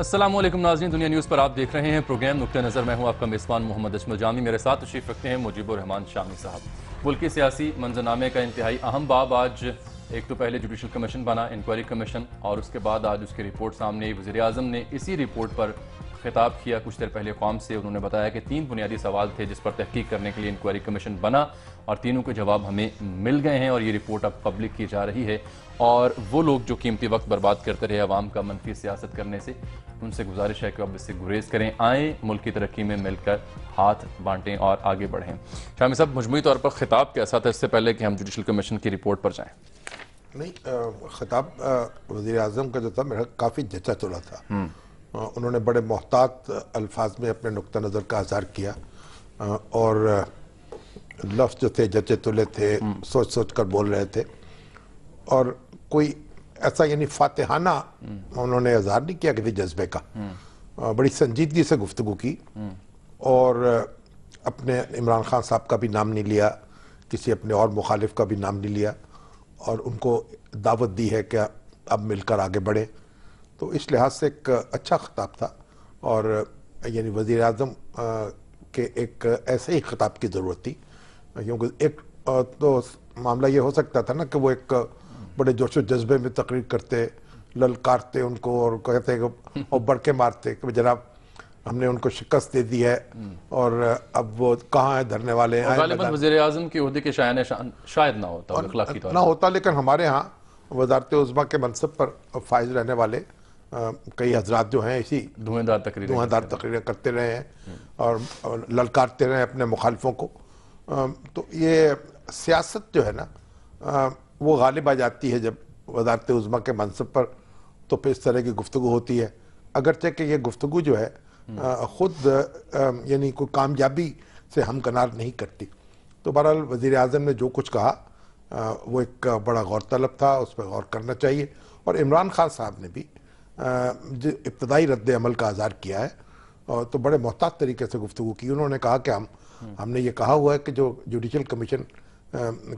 असलम नाजरीन दुनिया न्यूज़ पर आप देख रहे हैं प्रोग्राम नुक़ नज़र मैं हूं आपका मेज़बान मोहम्मद अजमल जामी मेरे साथ तशरीफ रखते हैं मुजीबरहमान शामी साहब मुल्क मुल्की सियासी मंजरनामे का इंतहाई अहम बाब आज एक तो पहले जुडिशल कमीशन बना इंक्वायरी कमीशन और उसके बाद आज उसकी रिपोर्ट सामने वजी अजम ने इसी रिपोर्ट पर खिताब किया कुछ देर पहले कौम से उन्होंने बताया कि तीन बुनियादी सवाल थे जिस पर तहकीक करने के लिए इंक्वायरी कमीशन बना और तीनों के जवाब हमें मिल गए हैं और ये रिपोर्ट अब पब्लिक की जा रही है और वो लोग जो कीमती वक्त बर्बाद करते रहे आवाम का मनफी सियासत करने से उनसे गुजारिश है कि अब इससे गुरेज करें आएँ मुल्क की तरक्की में मिलकर हाथ बांटें और आगे बढ़ें शामी साहब मजमू तौर पर खिताब कैसा था इससे पहले कि हम जुडिशल कमीशन की रिपोर्ट पर जाएँ नहीं खिताब वजी अजम का जो था मेरा काफ़ी जचा चला था हम्म। उन्होंने बड़े मोहतात अल्फाज में अपने नुक़ नज़र का इजहार किया और लफ्ज़ जो थे जचे तुले थे हम्म। सोच सोच कर बोल रहे थे और कोई ऐसा यानी फातहाना हम्म। उन्होंने इजहार नहीं किया किसी जज्बे का हम्म। बड़ी संजीदगी से गुफ्तु की और अपने इमरान खान साहब का भी नाम नहीं लिया किसी अपने और मुखालिफ का भी नाम नहीं लिया और उनको दावत दी है कि अब मिलकर आगे बढ़ें तो इस लिहाज से एक अच्छा खिताब था और यानी वज़ी अजम के एक ऐसे ही खिताब की ज़रूरत थी क्योंकि एक तो मामला ये हो सकता था ना कि वो एक बड़े जोश जज्बे में तकरीर करते ललकारते उनको और कहते और बढ़ के मारते कि जनाब हमने उनको शिकस्त दे दी है और अब वो कहाँ है धरने वाले हैं वजीर अजम के अहदे के शायन शायद ना होता और, ना होता लेकिन हमारे यहाँ वजारत उजमा के मनसब पर फायज रहने वाले कई हजरात जो हैं इसी धुएंदार तकरीर धुआंधार तकरीरें करते रहे हैं और, ललकारते रहे अपने मुखालफों को तो ये सियासत जो है ना वो गालिब आ जाती है जब वजारत उज़मा के मनसब पर तो फिर इस तरह की गुफ्तु होती है अगरचे कि ये गुफ्तु जो है खुद यानी कोई कामयाबी से हमकनार नहीं करती तो बहरहाल वज़ी अजम ने जो कुछ कहा वो एक बड़ा गौरतलब था उस पर गौर करना चाहिए और इमरान खान साहब ने भी इब्तदाई रद्द अमल का आज़ार किया है और तो बड़े मोहतात तरीके से गुफ्तु की उन्होंने कहा कि हम हमने ये कहा हुआ है कि जो जुडिशल कमीशन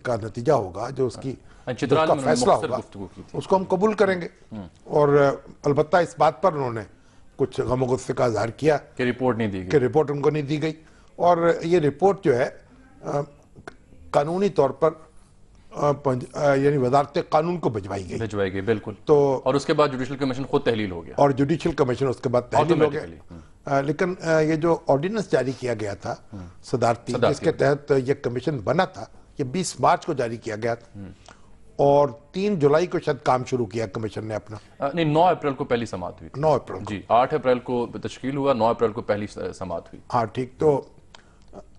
का नतीजा होगा जो उसकी जो हाँ। उसका फैसला होगा उसको हम कबूल करेंगे हम्म। और अलबत् इस बात पर उन्होंने कुछ गमो गुस्से का इजहार किया कि रिपोर्ट नहीं दी कि रिपोर्ट उनको नहीं दी गई और ये रिपोर्ट जो है कानूनी तौर पर यानी वजारत कानून को भिजवाई गई भिजवाई गई बिल्कुल तो और उसके बाद जुडिशल कमीशन खुद तहलील हो गया और जुडिशल कमीशन उसके बाद तहलील हो गया हाँ। लेकिन ये जो ऑर्डिनेंस जारी किया गया था हाँ। सदारती जिसके तहत ये कमीशन बना था ये 20 मार्च को जारी किया गया था हाँ। और तीन जुलाई को शायद काम शुरू किया कमीशन ने अपना नहीं नौ अप्रैल को पहली समाप्त हुई नौ अप्रैल जी आठ अप्रैल को तश्कील हुआ नौ अप्रैल को पहली समाप्त हुई हाँ ठीक तो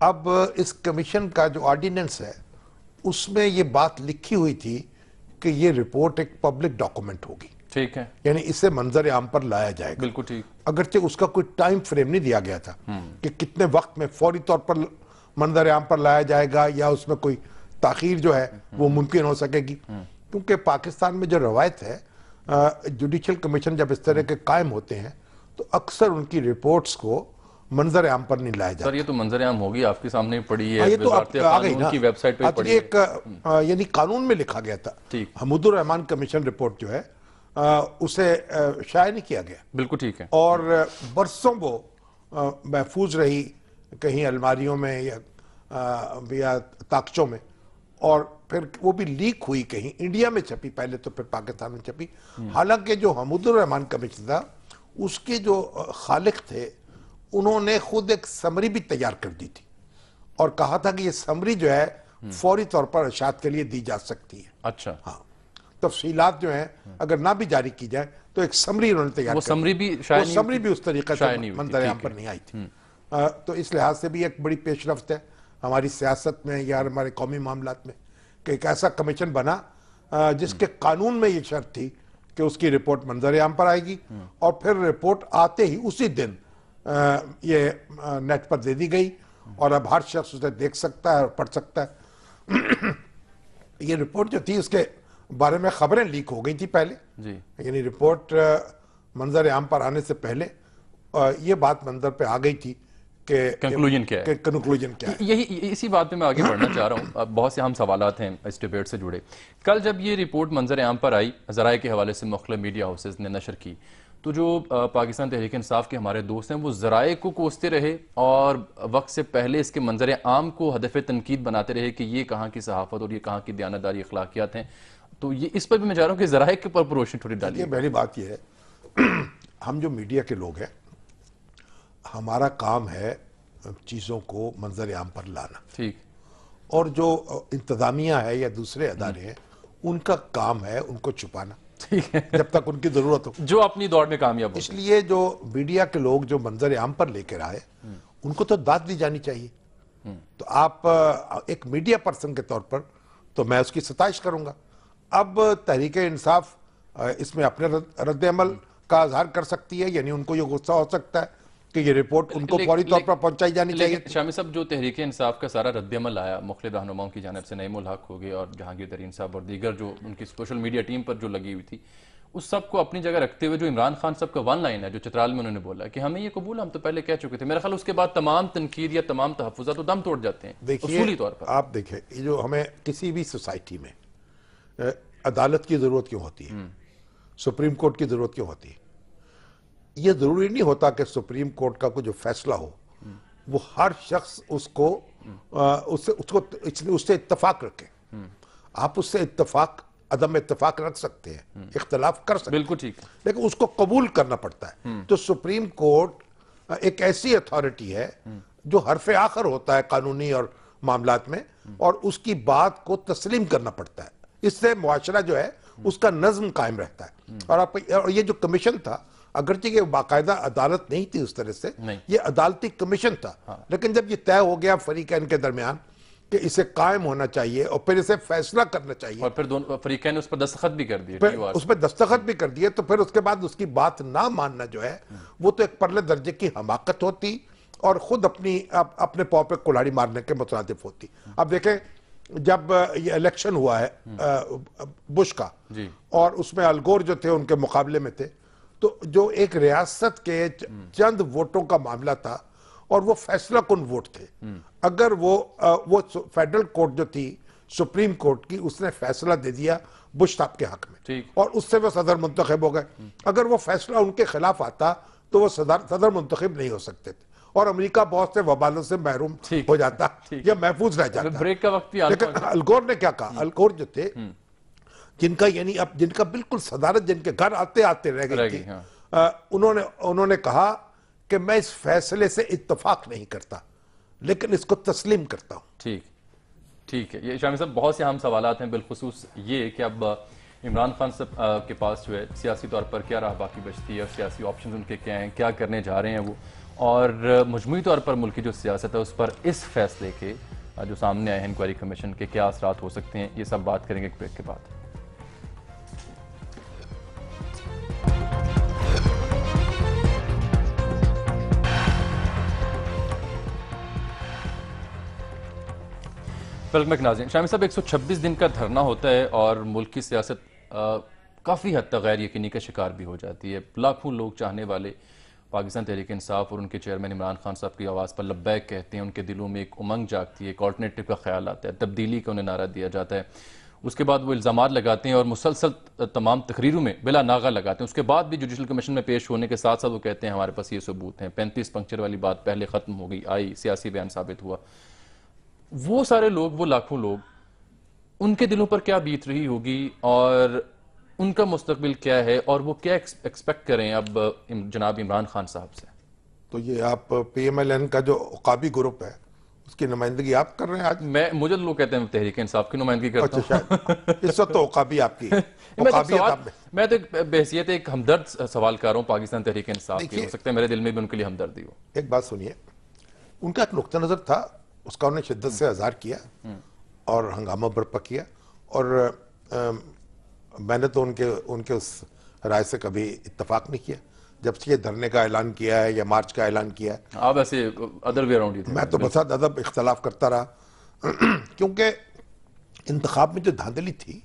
अब इस कमीशन का जो ऑर्डिनेंस है उसमें ये बात लिखी हुई थी कि ये रिपोर्ट एक पब्लिक डॉक्यूमेंट होगी ठीक है यानी इसे मंजर आम पर लाया जाएगा बिल्कुल ठीक अगरचे उसका कोई टाइम फ्रेम नहीं दिया गया था हम्म। कि कितने वक्त में फौरी तौर पर मंजर आम पर लाया जाएगा या उसमें कोई ताखीर जो है वो हम्म। मुमकिन हो सकेगी हम्म। क्योंकि पाकिस्तान में जो रवायत है जुडिशल कमीशन जब इस तरह के कायम होते हैं तो अक्सर उनकी रिपोर्ट्स को मंजर आम पर नहीं लाया जाता ये तो मंजर आम होगी आपके सामने पड़ी है हाँ, ये तो आ गई ना वेबसाइट पे पड़ी एक हम्म। यानी कानून में लिखा गया था हमुदुर रहमान कमीशन रिपोर्ट जो है आ, उसे शायद नहीं किया गया बिल्कुल ठीक है और बरसों वो महफूज रही कहीं अलमारियों में या या ताकचों में और फिर वो भी लीक हुई कहीं इंडिया में छपी पहले तो फिर पाकिस्तान में छपी हम्म। हालांकि जो हमदुर रहमान कमीशन था उसके जो खालिक थे उन्होंने खुद एक समरी भी तैयार कर दी थी और कहा था कि ये समरी जो है हम्म। फौरी तौर पर अशात के लिए दी जा सकती है अच्छा हाँ तो तफसीलात जो है हम्म। अगर ना भी जारी की जाए तो एक समरी उन्होंने तैयार समरी भी शायद समरी भी उस तरीके से मंतरियाम पर नहीं आई थी हम्म। तो इस लिहाज से भी एक बड़ी पेशरफ है हमारी सियासत में या हमारे कौमी मामला में कि एक ऐसा कमीशन बना जिसके कानून में ये शर्त थी कि उसकी रिपोर्ट मंजर आम पर आएगी और फिर रिपोर्ट आते ही उसी दिन ये नेट पर दे दी गई और अब हर शख्स उसे देख सकता है और पढ़ सकता है ये रिपोर्ट जो थी उसके बारे में खबरें लीक हो गई थी पहले यानी रिपोर्ट मंजर आम पर आने से पहले ये बात मंजर पे आ गई थी कि कंक्लूजन क्या है कंक्लूजन क्या है यही इसी बात पे मैं आगे बढ़ना चाह रहा हूँ बहुत से हम सवाल हैं इस डिबेट से जुड़े कल जब ये रिपोर्ट मंजर आम पर आई जराए के हवाले से मुख्तल मीडिया हाउसेज ने नशर की तो जो पाकिस्तान तहरीक इंसाफ के हमारे दोस्त हैं वो ज़राए को कोसते रहे और वक्त से पहले इसके मंजर आम को हदफ तनकीद बनाते रहे कि ये कहाँ की सहाफ़त और ये कहाँ की दयानतदारी अखलाकियात हैं तो ये इस पर भी मैं जा रहा हूँ कि ज़राए के ऊपर रोशनी थोड़ी डालिए पहली बात यह है हम जो मीडिया के लोग हैं हमारा काम है चीज़ों को मंजर आम पर लाना ठीक और जो इंतज़ामिया है या दूसरे हम्म। अदारे हैं उनका काम है उनको छुपाना ठीक है जब तक उनकी जरूरत हो जो अपनी दौड़ में कामयाब इसलिए जो मीडिया के लोग जो मंजर आम पर लेकर आए उनको तो दाद दी जानी चाहिए तो आप एक मीडिया पर्सन के तौर पर तो मैं उसकी सताइश करूंगा अब तहरीक इंसाफ इसमें अपने रद्द अमल का इजहार कर सकती है यानी उनको ये गुस्सा हो सकता है कि ये रिपोर्ट उनको फौरी तौर पर पहुंचाई जानी चाहिए शामी साहब जो तहरीक इंसाफ का सारा रद्दमल आया मुखल रहनुमाओं की जानब से नईमुल हक हो गए और जहांगीर तरीन साहब और दीगर जो उनकी सोशल मीडिया टीम पर जो लगी हुई थी उस सब को अपनी जगह रखते हुए जो इमरान खान साहब का वन लाइन है जो चित्राल में उन्होंने बोला कि हमें ये कबूल हम तो पहले कह चुके थे मेरा ख्याल उसके बाद तमाम तनकीद या तमाम तहफात तो दम तोड़ जाते हैं देखिए तौर पर आप देखें जो हमें किसी भी सोसाइटी में अदालत की जरूरत क्यों होती है हम्म। सुप्रीम कोर्ट की जरूरत क्यों होती है ये जरूरी नहीं होता कि सुप्रीम कोर्ट का कोई जो फैसला हो वो हर शख्स उसको आ, उससे उसको उससे इतफाक रखे आप उससे इतफाक अदम इतफाक रख सकते हैं इख्तलाफ कर सकते बिल्कुल ठीक लेकिन उसको कबूल करना पड़ता है हम्म। तो सुप्रीम कोर्ट एक ऐसी अथॉरिटी है हम्म। जो हरफ आखिर होता है कानूनी और मामला में हम्म। और उसकी बात को तस्लीम करना पड़ता है इससे मुआशरा जो है उसका नज्म कायम रहता है और आप ये जो कमीशन था अगरचे तो ये बाकायदा अदालत नहीं थी उस तरह से ये अदालती कमीशन था हाँ। लेकिन जब ये तय हो गया फरीकैन के दरमियान कि इसे कायम होना चाहिए और फिर इसे फैसला करना चाहिए और फिर दोनों फरीकैन उस पर दस्तखत भी कर दिए उस पर दस्तखत भी कर दिए तो फिर उसके बाद उसकी बात ना मानना जो है वो तो एक परले दर्जे की हमाकत होती और खुद अपनी अप, अपने पाँव पे कुल्हाड़ी मारने के मुतरद होती हाँ। अब देखें जब ये इलेक्शन हुआ है हाँ। बुश का और उसमें अलगोर जो थे उनके मुकाबले में थे तो जो एक रियासत के चंद वोटों का मामला था और वो फैसला कन वोट थे अगर वो वो फेडरल कोर्ट जो थी सुप्रीम कोर्ट की उसने फैसला दे दिया बुश साहब के हक में और उससे वो सदर मुंतखब हो गए अगर वो फैसला उनके खिलाफ आता तो वो सदर सदर मुंतखब नहीं हो सकते थे और अमेरिका बहुत से वबालों से महरूम हो जाता या महफूज रह जाता ब्रेक का वक्त लेकिन अलगोर ने क्या कहा हम्म। अलगोर जो थे हम्म। जिनका यानी अब जिनका बिल्कुल सदारत जिनके घर आते आते रह गई थी हाँ। आ, उन्होंने उन्होंने कहा कि मैं इस फैसले से इतफाक नहीं करता लेकिन इसको तस्लीम करता हूँ ठीक ठीक है ये शामी साहब बहुत से अहम सवाल हैं बिलखसूस ये कि अब इमरान खान साहब के पास जो है सियासी तौर पर क्या राह बाकी बचती है और सियासी ऑप्शन उनके क्या हैं क्या करने जा रहे हैं वो और मजमू तौर पर मुल्क की जो सियासत है उस पर इस फैसले के जो सामने आए हैं इंक्वायरी कमीशन के क्या असरा हो सकते हैं ये सब बात करेंगे एक ब्रेक के बाद वेलकम नाजिन शामी साहब 126 दिन का धरना होता है और मुल्क की सियासत काफ़ी हद तक गैर यकीनी का शिकार भी हो जाती है लाखों लोग चाहने वाले पाकिस्तान तहरीक इंसाफ और उनके चेयरमैन इमरान खान साहब की आवाज़ पर लब्बैक कहते हैं उनके दिलों में एक उमंग जागती है एक ऑल्टरनेटिव का ख्याल आता है तब्दीली का उन्हें नारा दिया जाता है उसके बाद वो इल्ज़ाम लगाते हैं और मुसलसल तमाम तकरीरों में बिला नागा लगाते हैं उसके बाद भी जुडिशल कमीशन में पेश होने के साथ साथ वो कहते हैं हमारे पास ये सबूत हैं पैंतीस पंक्चर वाली बात पहले ख़त्म हो गई आई सियासी बयान साबित हुआ वो सारे लोग वो लाखों लोग उनके दिलों पर क्या बीत रही होगी और उनका मुस्तबिल क्या है और वो क्या एक्सपेक्ट करें अब जनाब इमरान खान साहब से तो ये आप पी एम एल एन का जो काबी ग्रुप है उसकी नुमाइंदगी आप कर रहे हैं आज मैं मुझे लोग कहते हैं तहरीक इंसाफ की नुमाइंदगी करता अच्छा, इस वक्त तो ओकाबी आपकी मैं, आप मैं तो, तो बहसीत एक हमदर्द सवाल कर रहा हूँ पाकिस्तान तहरीक इंसाफ की हो सकता है मेरे दिल में भी उनके लिए हमदर्दी हो एक बात सुनिए उनका एक नुकता नजर था उसका उन्होंने शिद्दत से अजहार किया और हंगामा बर्पा किया और आ, मैंने तो उनके उनके उस राय से कभी इतफाक नहीं किया जब से ये धरने का ऐलान किया है या मार्च का ऐलान किया है आप ऐसे अदर वे अराउंड मैं तो बसात अदब इख्तलाफ करता रहा क्योंकि इंतखाब में जो धांधली थी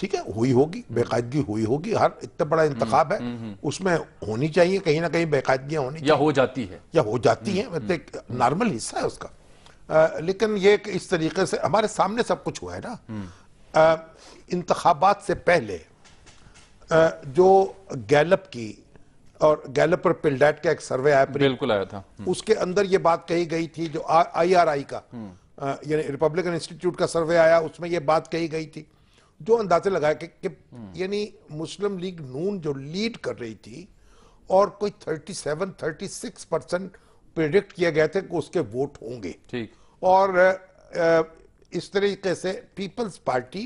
ठीक है हुई होगी बेकायदगी हुई होगी हर इतना बड़ा इंतखाब है हम्म, हम्म, हम्म। उसमें होनी चाहिए कहीं ना कहीं बेकायदगियां होनी या हो जाती है या हो जाती है मतलब नॉर्मल हिस्सा है उसका आ, लेकिन ये इस तरीके से हमारे सामने सब कुछ हुआ है ना हम्म। इंतबात से पहले आ, जो गैलप की और गैलप और पिल्डैट का एक सर्वे आया बिल्कुल आया था हम्म। उसके अंदर ये बात कही गई थी जो आईआरआई का हम्म। यानी रिपब्लिकन इंस्टीट्यूट का सर्वे आया उसमें ये बात कही गई थी जो अंदाजे लगाया कि, कि यानी मुस्लिम लीग नून जो लीड कर रही थी और कोई 37, 36 परसेंट प्रिडिक्ट किया गया था कि उसके वोट होंगे ठीक और इस तरीके से पीपल्स हम्म। पार्टी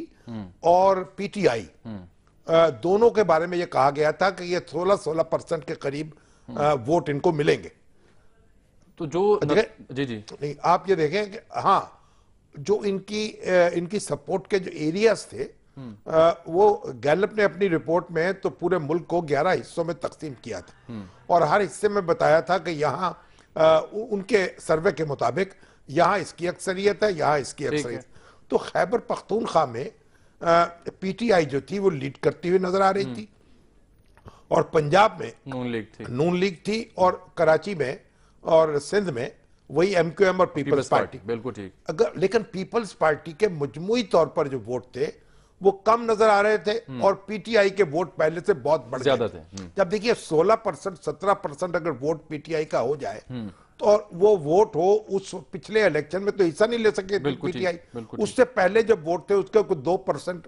और पीटीआई हम्म। दोनों के बारे में यह कहा गया था कि ये 16-16 परसेंट के करीब वोट हम्म। इनको मिलेंगे तो जो न... जी जी नहीं आप ये देखें कि हाँ जो इनकी इनकी सपोर्ट के जो एरियाज थे वो गैलप ने अपनी रिपोर्ट में तो पूरे मुल्क को 11 हिस्सों में तकसीम किया था और हर हिस्से में बताया था कि यहाँ उनके सर्वे के मुताबिक यहाँ इसकी अक्सरियत है यहाँ इसकी अक्सरियत तो खैबर पख्तूनखा में पीटीआई जो थी वो लीड करती हुई नजर आ रही हम्म। थी और पंजाब में नून लीग थी नून लीग थी और कराची में और सिंध में वही एमक्यूएम और पीपल्स पार्टी बिल्कुल ठीक अगर लेकिन पीपल्स पार्टी के मजमुई तौर पर जो वोट थे वो कम नजर आ रहे थे हम्म। और पीटीआई के वोट पहले से बहुत बढ़ ज्यादा थे हम्म। जब देखिए 16 परसेंट सत्रह परसेंट अगर वोट पीटीआई का हो जाए हम्म। तो वो वोट हो उस पिछले इलेक्शन में तो हिस्सा नहीं ले सके पीटीआई उससे पहले जब वोट थे उसके कुछ दो परसेंट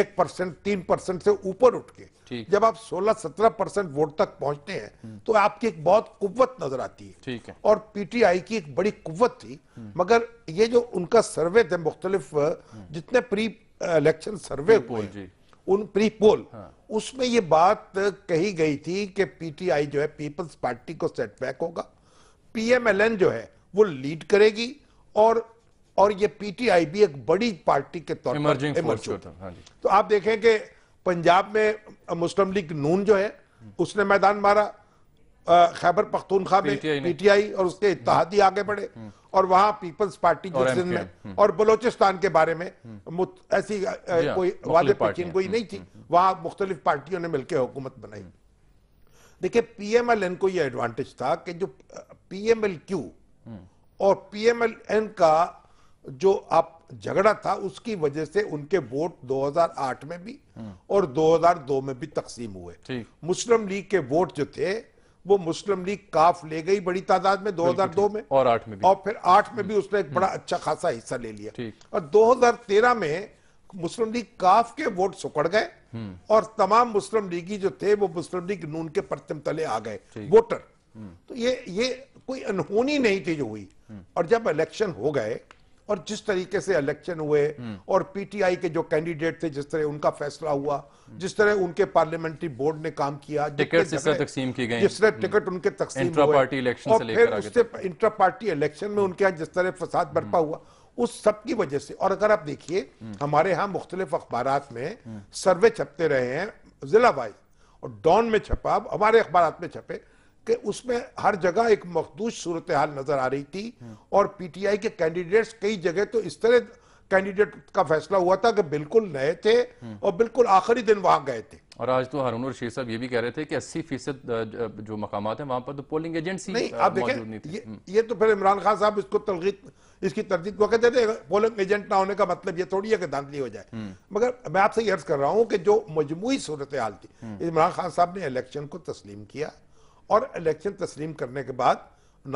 एक परसेंट तीन परसेंट से ऊपर उठ के जब आप 16-17 परसेंट वोट तक पहुंचते हैं तो आपकी एक बहुत कुवत नजर आती है ठीक है और पीटीआई की एक बड़ी कुवत थी मगर ये जो उनका सर्वे थे मुख्तलिफ जितने प्री इलेक्शन सर्वे जी उन प्री पोल हाँ। उसमें ये बात कही गई थी कि पीटीआई जो है पीपल्स पार्टी को सेटबैक होगा पीएमएलएन जो है वो लीड करेगी और और ये पीटीआई भी एक बड़ी पार्टी के तौर पर हाँ तो आप देखें कि पंजाब में मुस्लिम लीग नून जो है हम्म। उसने मैदान मारा खैबर पख्तूनखा में पीटीआई और उसके इतिहादी आगे बढ़े हम्म। और वहां पीपल्स पार्टी जिस में हम्म। और बलोचिस्तान के बारे में हम्म। ऐसी हाँ, कोई वादे पार्टी कोई नहीं थी वहां मुख्तलिफ पार्टियों ने मिलकर हुकूमत बनाई देखिए पीएमएलएन को यह एडवांटेज था कि जो पीएमएल क्यू और पीएमएलएन का जो आप झगड़ा था उसकी वजह से उनके वोट 2008 में भी और 2002 में भी तकसीम हुए मुस्लिम लीग के वोट जो थे वो मुस्लिम लीग काफ ले गई बड़ी तादाद में 2002 में और आठ में भी। और फिर आठ में भी हम्म। उसने एक बड़ा हम्म। अच्छा खासा हिस्सा ले लिया और 2013 में मुस्लिम लीग काफ के वोट सुकड़ गए हम्म। और तमाम मुस्लिम लीगी जो थे वो मुस्लिम लीग नून के प्रतिम तले आ गए वोटर तो ये ये कोई अनहोनी नहीं थी जो हुई और जब इलेक्शन हो गए और जिस तरीके से इलेक्शन हुए हम्म। और पीटीआई के जो कैंडिडेट थे जिस तरह उनका फैसला हुआ हम्म। जिस तरह उनके पार्लियामेंट्री बोर्ड ने काम किया टिकट जिस तरह टिकट हम्म। उनके तकसीम पार्टी इलेक्शन और फिर उससे पार्टी इलेक्शन में उनके यहाँ जिस तरह फसाद बरपा हुआ उस सब की वजह से और अगर आप देखिए हमारे यहाँ मुख्तलिफ अखबार में सर्वे छपते रहे हैं जिला वाइज और डॉन में छपा हमारे अखबार में छपे कि उसमें हर जगह एक मखदूश सूरत हाल नजर आ रही थी और पीटीआई के कैंडिडेट्स कई जगह तो इस तरह कैंडिडेट का फैसला हुआ था कि बिल्कुल नए थे और बिल्कुल आखिरी दिन वहां गए थे और आज तो हारून और शेर साहब ये भी कह रहे थे कि अस्सी फीसद जो मकाम है वहां पर तो पोलिंग एजेंसी नहीं आप देखें नहीं ये, हम्म। ये तो फिर इमरान खान साहब इसको तलगीत इसकी वो कहते थे पोलिंग एजेंट ना होने का मतलब ये थोड़ी है कि धांधली हो जाए हम्म। मगर मैं आपसे अर्ज कर रहा हूँ कि जो मजमू सूरत हाल थी हम्म। इमरान खान साहब ने इलेक्शन को तस्लीम किया और इलेक्शन तस्लीम करने के बाद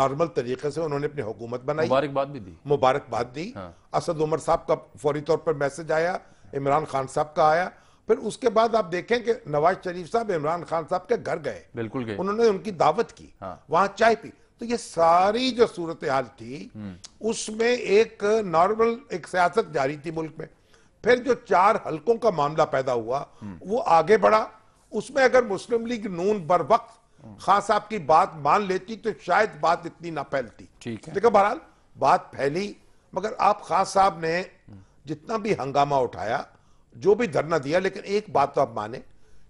नॉर्मल तरीके से उन्होंने अपनी हुकूमत बनाई मुबारकबाद भी दी मुबारकबाद दी हाँ। असद उमर साहब का फौरी तौर पर मैसेज आया इमरान खान साहब का आया फिर उसके बाद आप देखें कि नवाज शरीफ साहब इमरान खान साहब के घर गए बिल्कुल गए उन्होंने उनकी दावत की हाँ। वहां चाय पी तो ये सारी जो सूरत हाल थी हम्म। उसमें एक नॉर्मल एक सियासत जारी थी मुल्क में फिर जो चार हल्कों का मामला पैदा हुआ हम्म। वो आगे बढ़ा उसमें अगर मुस्लिम लीग नून बर वक्त खास साहब की बात मान लेती तो शायद बात इतनी ना फैलती ठीक है देखो बहरहाल बात फैली मगर आप खास साहब ने जितना भी हंगामा उठाया जो भी धरना दिया लेकिन एक बात तो आप माने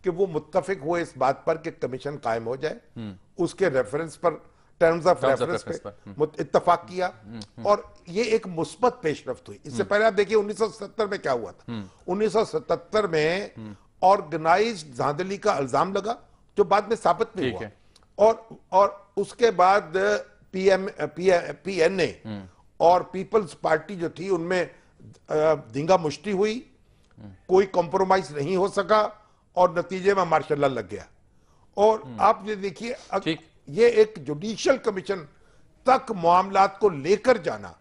कि वो मुत्तफिक हुए इस बात पर कि कमीशन कायम हो जाए उसके रेफरेंस पर टर्म्स ऑफ रेफरेंस पे हम्म। इतफाक किया हम्म। और ये एक मुस्बत पेशरफ हुई इससे हम्म। पहले आप देखिए 1970 में क्या हुआ था 1977 में ऑर्गेनाइज्ड धांधली का इल्जाम लगा जो बाद में साबित नहीं हुआ और और उसके बाद पीएम हम्म। पीएनए और पीपल्स पार्टी जो थी उनमें दिंगा मुश्ती हुई हम्म। कोई कॉम्प्रोमाइज नहीं हो सका और नतीजे में मार्शल लग गया और हम्म। आप ये देखिए ये एक जुडिशियल कमीशन तक मामला को लेकर जाना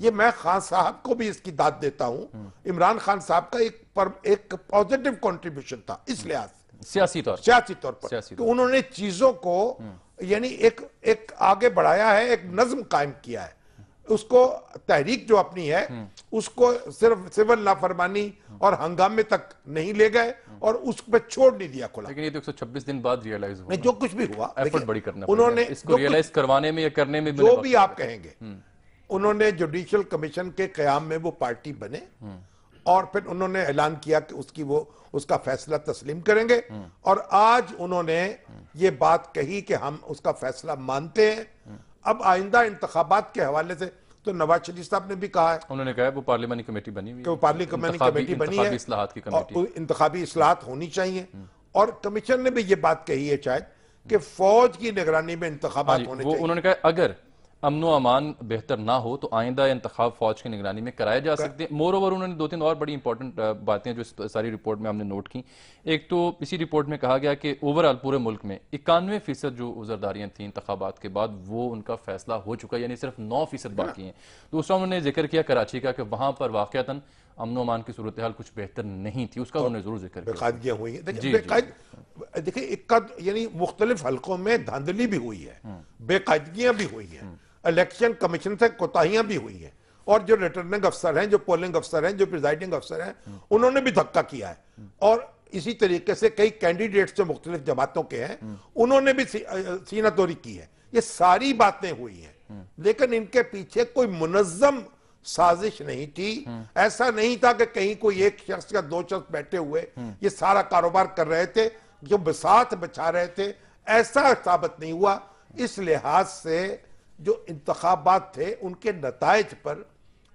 ये मैं खान साहब को भी इसकी दाद देता हूं इमरान खान साहब का एक पर, एक पॉजिटिव कंट्रीब्यूशन था इस लिहाज सियासी तौर सियासी तौर पर सियासी तो उन्होंने चीजों को यानी एक एक आगे बढ़ाया है एक नज्म कायम किया है उसको तहरीक जो अपनी है उसको सिर्फ सिविल लाफरमानी और हंगामे तक नहीं ले गए और उस पर छोड़ नहीं दिया खुला लेकिन ये तो 126 दिन बाद रियलाइज हुआ जो कुछ भी हुआ एफर्ट बड़ी करना उन्होंने इसको रियलाइज करवाने में या करने में जो भी आप कहेंगे हम्म। उन्होंने जुडिशियल कमीशन के क्याम में वो पार्टी बने और फिर उन्होंने ऐलान किया कि उसकी वो उसका फैसला तस्लीम करेंगे और आज उन्होंने ये बात कही कि हम उसका फैसला मानते हैं अब आइंदा इंतबात के हवाले से तो नवाज शरीफ साहब ने भी कहा है उन्होंने कहा है वो पार्लियामानी कमेटी बनी हुई है वो पार्लियामानी कमेटी बनी है इंतबी असलाहत होनी चाहिए हम्म। और कमीशन ने भी ये बात कही है शायद कि फौज की निगरानी में हाँ इंतबात होने चाहिए उन्होंने कहा अगर अमन अमान बेहतर ना हो तो आइंदा इंतखा फौज की निगरानी में कराया जा सकते हैं मोर ओवर उन्होंने दो तीन और बड़ी इंपॉर्टेंट बातें जो इस सारी रिपोर्ट में हमने नोट की एक तो इसी रिपोर्ट में कहा गया कि ओवरऑल पूरे मुल्क में इक्यानवे फीसद जो उजरदारियाँ थी इंतबात के बाद वो उनका फैसला हो चुका यानी सिर्फ नौ फीसद हाँ। बाकी हैं दूसरा उन्होंने जिक्र किया कराची का कि वहाँ पर वाक़ता अमन अमान की सूरत हाल कुछ बेहतर नहीं थी उसका उन्होंने जरूर जिक्र हुई देखिए मुख्तलिफ हलकों में धांधली भी हुई है हम्म। बेकायदगियाँ भी हुई हैं हम्म। इलेक्शन कमीशन से कोताहियां भी हुई हैं और जो रिटर्निंग अफसर हैं जो पोलिंग अफसर हैं जो प्रिजाइडिंग अफसर हैं उन्होंने भी धक्का किया है और इसी तरीके से कई कैंडिडेट्स जो मुख्तलिफ जमातों के हैं उन्होंने भी सीना तोरी की है ये सारी बातें हुई हैं लेकिन इनके पीछे कोई मुनजम साजिश नहीं थी ऐसा नहीं था कि कहीं कोई एक शख्स या दो शख्स बैठे हुए ये सारा कारोबार कर रहे थे जो बसात बचा रहे थे ऐसा साबित नहीं हुआ इस लिहाज से जो इंतबात थे उनके नतज पर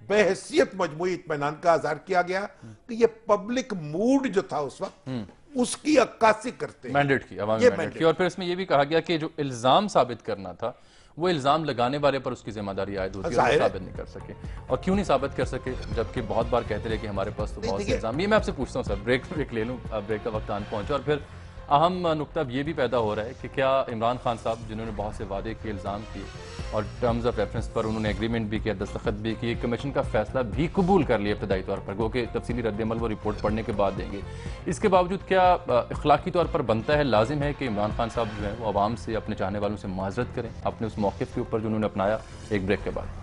बहसीत मजमू इतमान का आजार किया गया कि यह पब्लिक मूड जो था उस वक्त हम्म। उसकी अक्कासी करते मैंडेट की ये मैंडेट की और फिर इसमें यह भी कहा गया कि जो इल्ज़ाम साबित करना था वो इल्ज़ाम लगाने वाले पर उसकी जिम्मेदारी आयद होती है साबित नहीं कर सके और क्यों नहीं साबित कर सके जबकि बहुत बार कहते रहे कि हमारे पास तो बहुत से इल्ज़ाम ये मैं आपसे पूछता हूँ सर ब्रेक ब्रेक ले लूँ ब्रेक का वक्त आन पहुंचा और फिर अहम नुकता ये भी पैदा हो रहा है कि क्या इमरान खान साहब जिन्होंने बहुत से वादे के इल्ज़ाम किए और टर्म्स ऑफ रेफरेंस पर उन्होंने एग्रीमेंट भी किया दस्तखत भी किए कमीशन का फैसला भी कबूल कर लिया इब्तदाई तौर पर क्योंकि तफसीली रद्दमल व रिपोर्ट पढ़ने के बाद देंगे इसके बावजूद क्या इखलाकी तौर पर बनता है लाजिम है कि इमरान खान साहब जो है वो आवाम से अपने चाहने वालों से माजरत करें अपने उस मौके के ऊपर जो उन्होंने अपनाया एक ब्रेक के बाद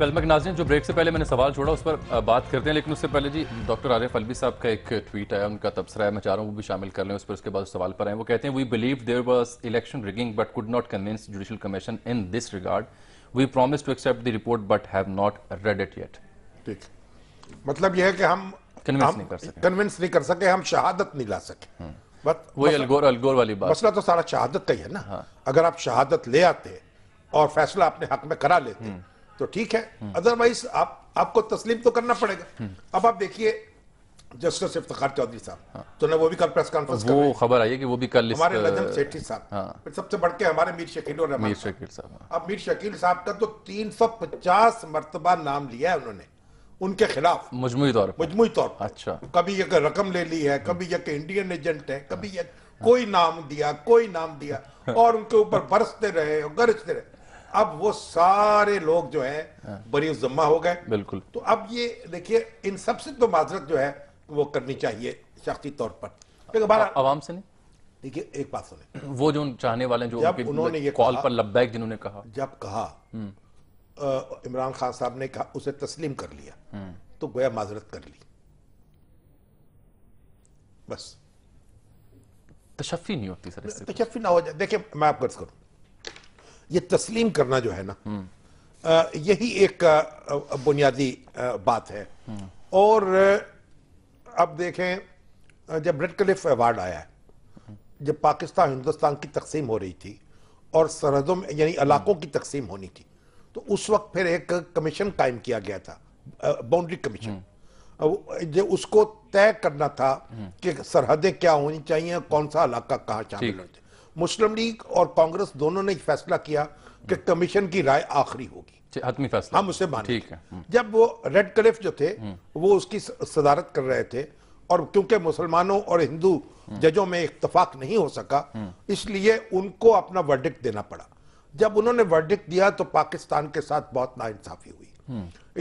पलमक नाजिन जो ब्रेक से पहले मैंने सवाल छोड़ा उस पर बात करते हैं लेकिन उससे पहले जी डॉक्टर आरिफ अलवी साहब का एक ट्वीट आया उनका तबसरा है मैं चाह रहा हूँ वो भी शामिल कर लें उस पर उसके बाद सवाल पर आए वो कहते हैं we believe there was election rigging but could not convince judicial commission in this regard we promise to accept the report but have not read it yet ठीक मतलब यह है कि हम कन्विंस नहीं कर सके कन्विंस नहीं कर सके हम शहादत नहीं ला सके हम्म। बट वही अलगोर अलगोर वाली बात मसला तो सारा शहादत का ही है ना हाँ। अगर आप शहादत ले आते और फैसला अपने हक में करा लेते हम्म। तो ठीक है अदरवाइज आप आपको तस्लीम तो करना पड़ेगा अब आप देखिए जस्टिस इफ्तार चौधरी साहब हाँ। तो ना वो भी कल प्रेस कॉन्फ्रेंस वो खबर आई है कि वो भी कल हमारे लजन सेठी साहब हाँ। फिर सबसे बढ़ के हमारे मीर शकील और मीर शकील साहब हाँ। अब मीर शकील साहब का तो 350 मरतबा नाम लिया है उन्होंने उनके खिलाफ मजमू तौर मजमू तौर अच्छा कभी एक रकम ले ली है कभी एक इंडियन एजेंट है कभी एक कोई नाम दिया कोई नाम दिया और उनके ऊपर बरसते रहे और गरजते रहे अब वो सारे लोग जो है हाँ। बरी जम्मा हो गए बिल्कुल तो अब ये देखिए इन सबसे तो माजरत जो है वो करनी चाहिए शख्सी तौर पर आवाम तो से नहीं देखिए एक बात सुने वो जो चाहने वाले जो जब उन्होंने ये कॉल पर लब्बैक जिन्होंने कहा जब कहा हम्म। इमरान खान साहब ने कहा उसे तस्लीम कर लिया हम्म। तो गोया माजरत कर ली बस तशफी नहीं होती सर तशफी ना हो जाए देखिए मैं आप गर्ज करूं ये तस्लीम करना जो है ना यही एक बुनियादी बात है और अब देखें जब रेड क्लिफ अवार्ड आया जब पाकिस्तान हिंदुस्तान की तकसीम हो रही थी और सरहदों में यानी इलाकों की तकसीम होनी थी तो उस वक्त फिर एक कमीशन कायम किया गया था बाउंड्री कमीशन जो उसको तय करना था कि सरहदें क्या होनी चाहिए कौन सा इलाका कहाँ शामिल चाहिए मुस्लिम लीग और कांग्रेस दोनों ने फैसला किया कि हम्म। कमीशन की राय आखिरी होगी हम उसे ठीक है हम्म। जब वो रेड कलिफ जो थे हम्म। वो उसकी सदारत कर रहे थे और क्योंकि मुसलमानों और हिंदू जजों में इतफाक नहीं हो सका इसलिए उनको अपना वर्डिक्ट देना पड़ा जब उन्होंने वर्डिक्ट दिया तो पाकिस्तान के साथ बहुत नाइंसाफी हुई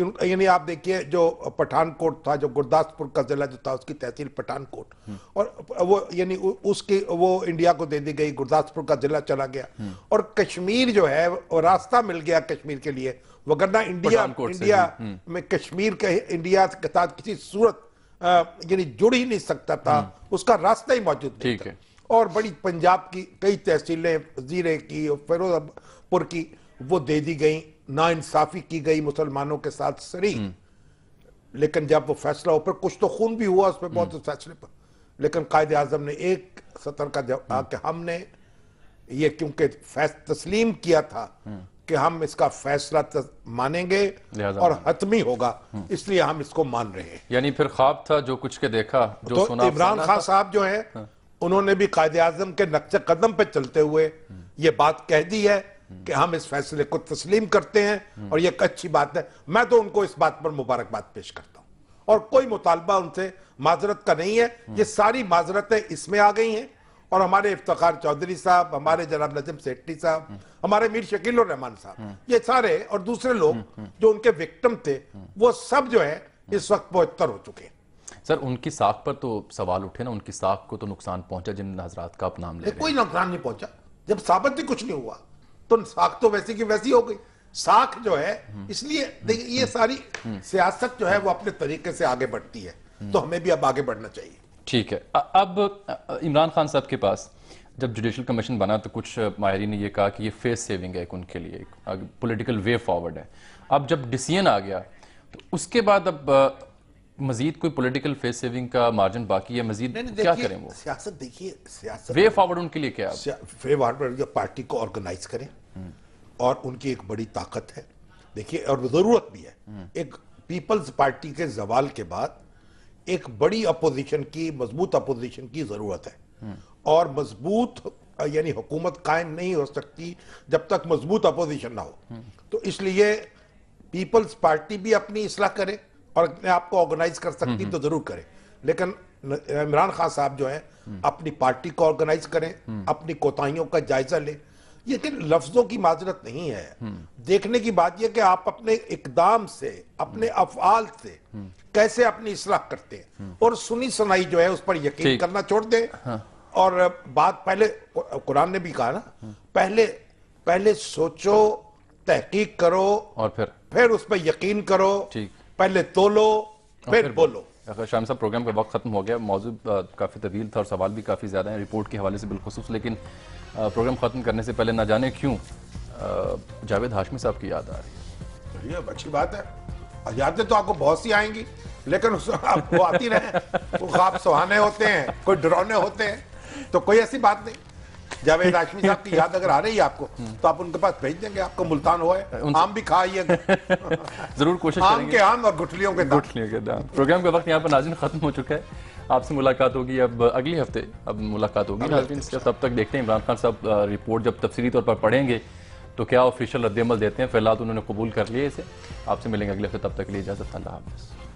यानी आप देखिए जो पठानकोट था जो गुरदासपुर का जिला जो था उसकी तहसील पठानकोट और वो यानी उसकी वो इंडिया को दे दी गई गुरदासपुर का जिला चला गया हम्म। और कश्मीर जो है वो रास्ता मिल गया कश्मीर के लिए वगरना इंडिया इंडिया हम्म। में कश्मीर के इंडिया के साथ किसी सूरत यानी जुड़ ही नहीं सकता था हम्म। उसका रास्ता ही मौजूद नहीं था और बड़ी पंजाब की कई तहसीलें जीरे की फिरोजपुर की वो दे दी गई इंसाफी की गई मुसलमानों के साथ सरी हम्म। लेकिन जब वो फैसला ऊपर कुछ तो खून भी हुआ उसमें बहुत हम्म। फैसले पर लेकिन कायद अजम ने एक सतर हम्म। का हमने ये क्योंकि तस्लीम किया था कि हम इसका फैसला मानेंगे और हतमी होगा इसलिए हम इसको मान रहे हैं यानी फिर ख्वाब था जो कुछ के देखा जो तो सुना इमरान खान साहब जो है हाँ। उन्होंने भी कायद अजम के नक्शे कदम पे चलते हुए ये बात कह दी है कि हम इस फैसले को तस्लीम करते हैं और यह एक अच्छी बात है मैं तो उनको इस बात पर मुबारकबाद पेश करता हूं और कोई मुतालबा उनसे माजरत का नहीं है ये सारी माजरतें इसमें आ गई हैं और हमारे इफ्तार चौधरी साहब हमारे जनाब नजम सेट्टी साहब हमारे मीर शकील रहमान साहब ये सारे और दूसरे लोग जो उनके विक्टम थे वो सब जो है इस वक्त बहत्तर हो चुके हैं सर उनकी साख पर तो सवाल उठे ना उनकी साख को तो नुकसान पहुंचा जिन हजरात का आप नाम ले कोई नुकसान नहीं पहुंचा जब साबित ही कुछ नहीं हुआ तो साख तो वैसी की वैसी हो गई साख जो है इसलिए देखिए ये सारी सियासत जो है वो अपने तरीके से आगे बढ़ती है तो हमें भी अब आगे बढ़ना चाहिए ठीक है अब इमरान खान साहब के पास जब जुडिशल कमीशन बना तो कुछ माहरी ने यह कहा कि ये फेस सेविंग है उनके लिए पोलिटिकल वे फॉरवर्ड है अब जब डिसीजन आ गया तो उसके बाद अब मजीद कोई पोलिटिकल फेस सेविंग का मार्जिन बाकी है मजीद नहीं, नहीं, क्या करें वो सियासत देखिए सियासत वे फॉरवर्ड उनके लिए क्या वे फॉरवर्ड पार्टी को ऑर्गेनाइज करें और उनकी एक बड़ी ताकत है देखिए और जरूरत भी है हम्म। एक पीपल्स पार्टी के जवाल के बाद एक बड़ी अपोजिशन की मजबूत अपोजिशन की जरूरत है हम्म। और मजबूत यानी हुकूमत कायम नहीं हो सकती जब तक मजबूत अपोजिशन ना हो हम्म। तो इसलिए पीपल्स पार्टी भी अपनी इसलाह करे और अपने आप को ऑर्गेनाइज कर सकती तो जरूर करे लेकिन इमरान खान साहब जो है अपनी पार्टी को ऑर्गेनाइज करें अपनी कोताहियों का जायजा लें ये कि लफ्जों की माजरत नहीं है देखने की बात यह कि आप अपने इकदाम से अपने अफआल से कैसे अपनी इसलाह करते हैं और सुनी सुनाई जो है उस पर यकीन करना छोड़ दें हाँ। और बात पहले कुरान ने भी कहा ना पहले पहले सोचो तहकीक करो और फिर फिर उस पर यकीन करो पहले तोलो फिर, फिर बोलो शाम साहब प्रोग्राम का वक्त खत्म हो गया मौजूद काफ़ी तवील था और सवाल भी काफ़ी ज़्यादा है रिपोर्ट के हवाले से बिलखसूस लेकिन प्रोग्राम ख़त्म करने से पहले ना जाने क्यों जावेद हाशमी साहब की याद आ रही है अच्छी बात है यादें तो आपको बहुत सी आएंगी लेकिन वो आती रहे वो ख्वाब सुहाने होते हैं कोई डरौने होते हैं तो कोई ऐसी बात नहीं जावेद हाशमी साहब की याद अगर आ रही है आपको तो आप उनके पास भेज देंगे आपको मुल्तान हो आम भी खाइए जरूर कोशिश आम के आम और गुठलियों के गुठलियों के दाम प्रोग्राम का वक्त यहाँ पर नाजिन खत्म हो चुका है आपसे मुलाकात होगी अब अगले हफ्ते अब मुलाकात होगी तब तक देखते हैं इमरान खान साहब रिपोर्ट जब तफसीली तौर पर पढ़ेंगे तो क्या ऑफिशियल रद्दमल देते हैं फिलहाल तो उन्होंने कबूल कर लिए इसे आपसे मिलेंगे अगले हफ्ते तब तक के लिए इजाज़त अल्लाह हाफ़